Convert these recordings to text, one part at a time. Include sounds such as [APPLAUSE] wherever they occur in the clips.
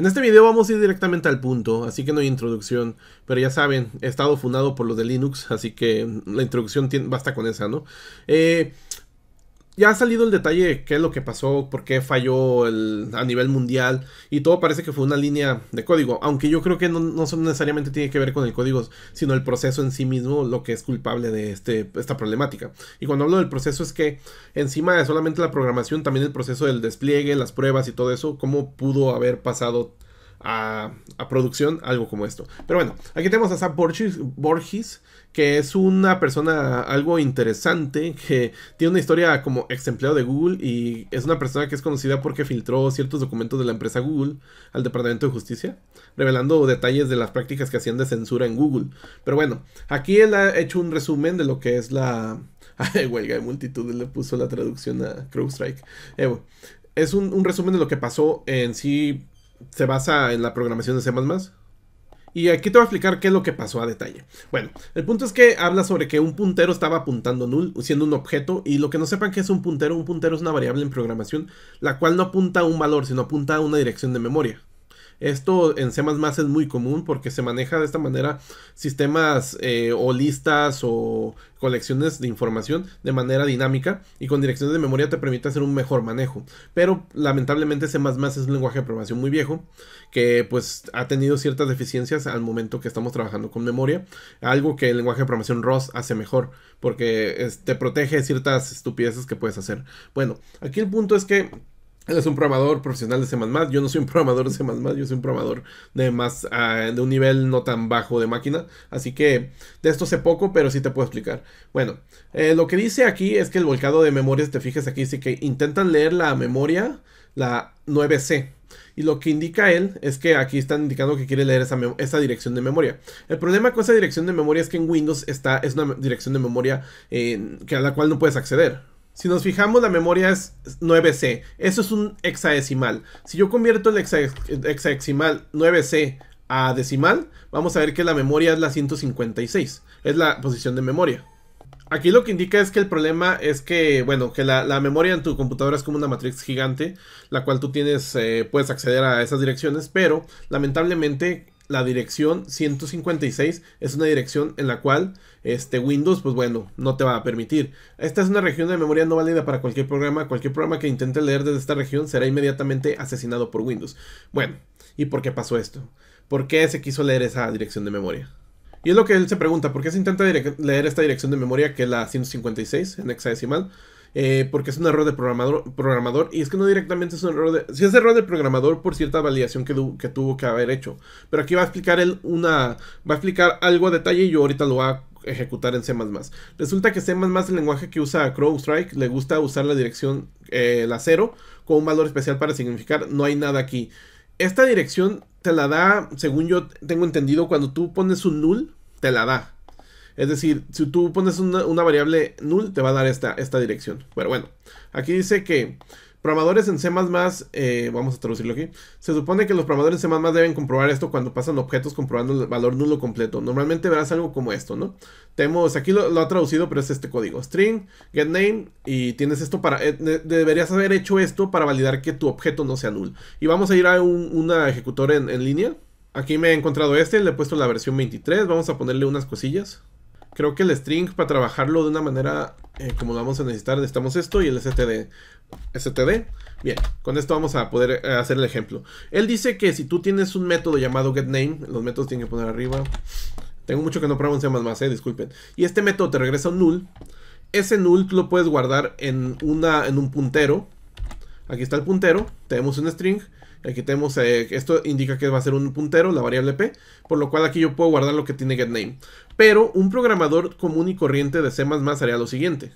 En este video vamos a ir directamente al punto, así que no hay introducción, pero ya saben, he estado fundado por los de Linux, así que la introducción basta con esa, ¿no? Eh, ya ha salido el detalle de qué es lo que pasó, por qué falló a nivel mundial y todo parece que fue una línea de código, aunque yo creo que no, necesariamente tiene que ver con el código, sino el proceso en sí mismo lo que es culpable de este, esta problemática. Y cuando hablo del proceso es que encima de solamente la programación, también el proceso del despliegue, las pruebas y todo eso, cómo pudo haber pasado a, producción algo como esto. Pero bueno, aquí tenemos a Sam Borges, que es una persona algo interesante, que tiene una historia como ex empleado de Google y es una persona que es conocida porque filtró ciertos documentos de la empresa Google al Departamento de Justicia, revelando detalles de las prácticas que hacían de censura en Google. Pero bueno, aquí él ha hecho un resumen de lo que es la... [LAUGHS] Ay, huelga de multitud, le puso la traducción a Crowstrike. es un, un resumen de lo que pasó en sí se basa en la programación de C++. Y aquí te voy a explicar qué es lo que pasó a detalle. Bueno, el punto es que habla sobre que un puntero estaba apuntando null, siendo un objeto, y lo que no sepan que es un puntero, un puntero es una variable en programación, la cual no apunta a un valor, sino apunta a una dirección de memoria. Esto en C es muy común porque se maneja de esta manera sistemas eh, o listas o colecciones de información de manera dinámica y con direcciones de memoria te permite hacer un mejor manejo. Pero lamentablemente C es un lenguaje de programación muy viejo que pues ha tenido ciertas deficiencias al momento que estamos trabajando con memoria, algo que el lenguaje de programación ROS hace mejor porque te protege ciertas estupideces que puedes hacer. Bueno, aquí el punto es que él es un programador profesional de C++. Yo no soy un programador de C++, yo soy un programador de más ah, de un nivel no tan bajo de máquina. Así que de esto sé poco, pero sí te puedo explicar. Bueno, eh, lo que dice aquí es que el volcado de memorias, te fijas aquí, dice que intentan leer la memoria, la 9C. Y lo que indica él es que aquí están indicando que quiere leer esa, dirección de memoria. El problema con esa dirección de memoria es que en Windows está, es una dirección de memoria eh, que a la cual no puedes acceder. Si nos fijamos, la memoria es 9C. Eso es un hexadecimal. Si yo convierto el hexadecimal 9C a decimal, vamos a ver que la memoria es la 156. Es la posición de memoria. Aquí lo que indica es que el problema es que, bueno, que la, memoria en tu computadora es como una matriz gigante, la cual tú tienes, eh, puedes acceder a esas direcciones, pero lamentablemente la dirección 156 es una dirección en la cual este Windows, pues bueno, no te va a permitir. Esta es una región de memoria no válida para cualquier programa. Cualquier programa que intente leer desde esta región será inmediatamente asesinado por Windows. Bueno, ¿y por qué pasó esto? ¿Por qué se quiso leer esa dirección de memoria? Y es lo que él se pregunta, ¿por qué se intenta leer esta dirección de memoria que es la 156 en hexadecimal? Eh, porque es un error de programador, y es que no directamente es un error de... Si es error del programador por cierta validación que, que, tuvo que haber hecho, pero aquí va a explicar él una... va a explicar algo a detalle y yo ahorita lo voy a ejecutar en C++. Resulta que C++, el lenguaje que usa Strike. le gusta usar la dirección, eh, la 0, con un valor especial para significar no hay nada aquí. Esta dirección te la da, según yo tengo entendido, cuando tú pones un null, te la da. Es decir, si tú pones una, variable null, te va a dar esta, esta dirección. Pero bueno, aquí dice que programadores en C++, eh, vamos a traducirlo aquí, se supone que los programadores en C++ deben comprobar esto cuando pasan objetos comprobando el valor nulo completo. Normalmente verás algo como esto, ¿no? Tenemos, aquí lo, ha traducido, pero es este código, string, getName, y tienes esto para, eh, deberías haber hecho esto para validar que tu objeto no sea null. Y vamos a ir a un una ejecutor en, en línea. Aquí me he encontrado este, le he puesto la versión 23, vamos a ponerle unas cosillas. Creo que el string para trabajarlo de una manera eh, como lo vamos a necesitar, necesitamos esto y el std. std. Bien, con esto vamos a poder eh, hacer el ejemplo. Él dice que si tú tienes un método llamado getName, los métodos tienen que poner arriba. Tengo mucho que no pronunciar más, más eh, disculpen. Y este método te regresa un null. Ese null tú lo puedes guardar en, una, en un puntero. Aquí está el puntero, tenemos un string Aquí eh, tenemos, eh, esto indica que va a ser un puntero, la variable p, por lo cual aquí yo puedo guardar lo que tiene getName. Pero un programador común y corriente de C++ haría lo siguiente.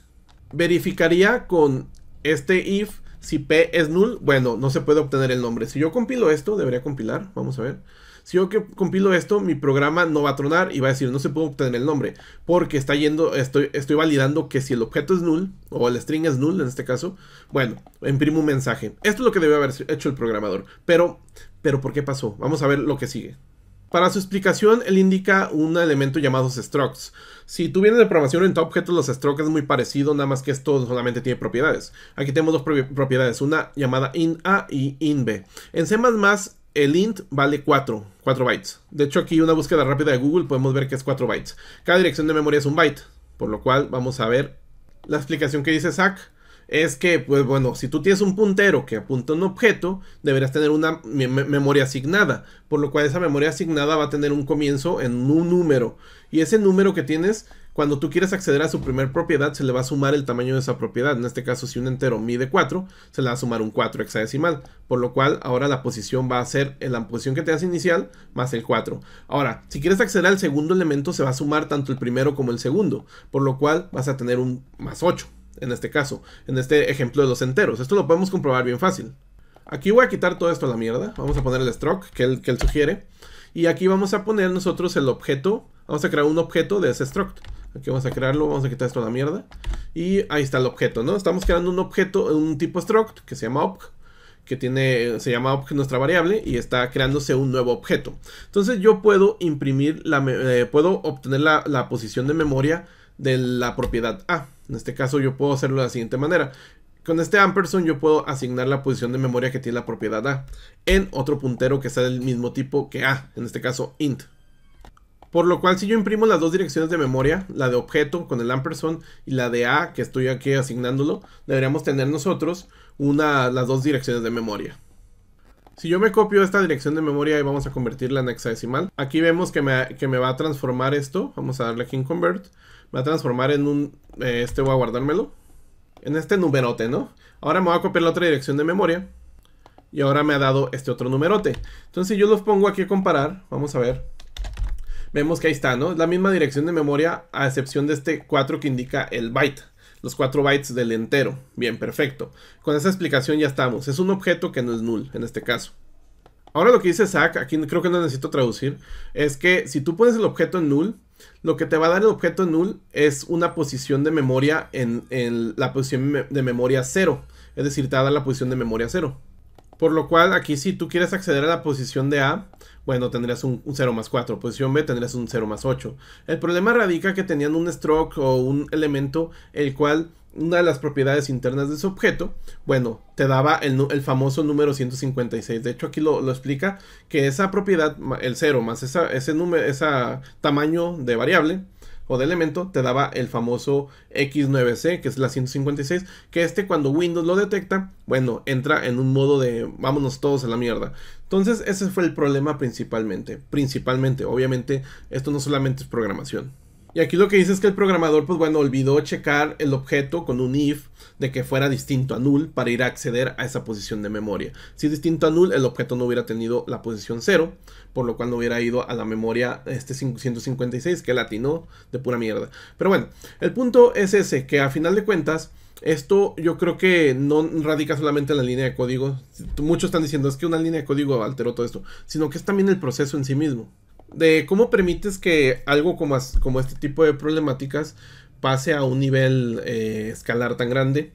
Verificaría con este if si p es null, bueno, no se puede obtener el nombre. Si yo compilo esto, debería compilar, vamos a ver si yo que compilo esto, mi programa no va a tronar y va a decir, no se puede obtener el nombre, porque está yendo, estoy, estoy validando que si el objeto es null, o el string es null en este caso, bueno, imprimo un mensaje. Esto es lo que debe haber hecho el programador, pero, pero ¿por qué pasó? Vamos a ver lo que sigue. Para su explicación, él indica un elemento llamado strokes Si tú vienes de programación en tu objeto, los strokes es muy parecido, nada más que esto solamente tiene propiedades. Aquí tenemos dos propiedades, una llamada in A y in B. En C++, el int vale 4, 4 bytes. De hecho, aquí una búsqueda rápida de Google podemos ver que es 4 bytes. Cada dirección de memoria es un byte, por lo cual vamos a ver la explicación que dice Zach es que, pues bueno, si tú tienes un puntero que apunta a un objeto, deberás tener una memoria asignada, por lo cual esa memoria asignada va a tener un comienzo en un número. Y ese número que tienes cuando tú quieres acceder a su primer propiedad, se le va a sumar el tamaño de esa propiedad. En este caso, si un entero mide 4, se le va a sumar un 4 hexadecimal. Por lo cual, ahora la posición va a ser en la posición que te das inicial más el 4. Ahora, si quieres acceder al segundo elemento, se va a sumar tanto el primero como el segundo. Por lo cual, vas a tener un más 8. En este caso, en este ejemplo de los enteros. Esto lo podemos comprobar bien fácil. Aquí voy a quitar todo esto a la mierda. Vamos a poner el stroke que él, que él sugiere. Y aquí vamos a poner nosotros el objeto. Vamos a crear un objeto de ese struct. Aquí vamos a crearlo, vamos a quitar esto a la mierda. Y ahí está el objeto, ¿no? Estamos creando un objeto, un tipo struct que se llama obj que tiene, se llama obj nuestra variable y está creándose un nuevo objeto. Entonces yo puedo imprimir, la, eh, puedo obtener la, la, posición de memoria de la propiedad A. En este caso yo puedo hacerlo de la siguiente manera. Con este ampersand yo puedo asignar la posición de memoria que tiene la propiedad A en otro puntero que sea del mismo tipo que A, en este caso int, por lo cual, si yo imprimo las dos direcciones de memoria, la de objeto con el ampersand y la de A, que estoy aquí asignándolo, deberíamos tener nosotros una, las dos direcciones de memoria. Si yo me copio esta dirección de memoria y vamos a convertirla en hexadecimal, aquí vemos que me, que me va a transformar esto, vamos a darle aquí en convert, me va a transformar en un, eh, este voy a guardármelo, en este numerote, ¿no? Ahora me voy a copiar la otra dirección de memoria y ahora me ha dado este otro numerote. Entonces si yo los pongo aquí a comparar, vamos a ver, vemos que ahí está, ¿no? Es La misma dirección de memoria a excepción de este 4 que indica el byte los 4 bytes del entero. Bien, perfecto. Con esa explicación ya estamos. Es un objeto que no es null en este caso. Ahora lo que dice Zach, aquí creo que no necesito traducir, es que si tú pones el objeto en null, lo que te va a dar el objeto en null es una posición de memoria en, en la posición de memoria 0. Es decir, te va a dar la posición de memoria 0. Por lo cual, aquí si tú quieres acceder a la posición de A, bueno, tendrías un, 0 más 4. Posición B tendrías un 0 más 8. El problema radica que tenían un stroke o un elemento el cual una de las propiedades internas de su objeto, bueno, te daba el, famoso número 156. De hecho, aquí lo, explica que esa propiedad, el 0 más ese número, ese tamaño de variable, o de elemento te daba el famoso X9C, que es la 156, que este cuando Windows lo detecta, bueno, entra en un modo de vámonos todos a la mierda. Entonces ese fue el problema principalmente, principalmente, obviamente esto no solamente es programación. Y aquí lo que dice es que el programador, pues bueno, olvidó checar el objeto con un if de que fuera distinto a null para ir a acceder a esa posición de memoria. Si distinto a null, el objeto no hubiera tenido la posición 0, por lo cual no hubiera ido a la memoria este 156 que latinó de pura mierda. Pero bueno, el punto es ese, que a final de cuentas, esto yo creo que no radica solamente en la línea de código. Muchos están diciendo es que una línea de código alteró todo esto, sino que es también el proceso en sí mismo de cómo permites que algo como, como este tipo de problemáticas pase a un nivel eh, escalar tan grande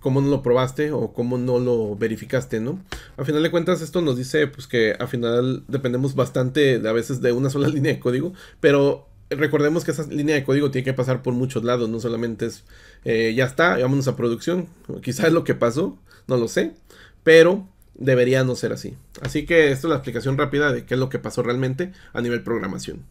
cómo no lo probaste o cómo no lo verificaste, ¿no? A final de cuentas esto nos dice pues que al final dependemos bastante a veces de una sola [LAUGHS] línea de código, pero recordemos que esa línea de código tiene que pasar por muchos lados, no solamente es eh, ya está, vámonos a producción, quizás es lo que pasó, no lo sé, pero debería no ser así. Así que esto es la explicación rápida de qué es lo que pasó realmente a nivel programación.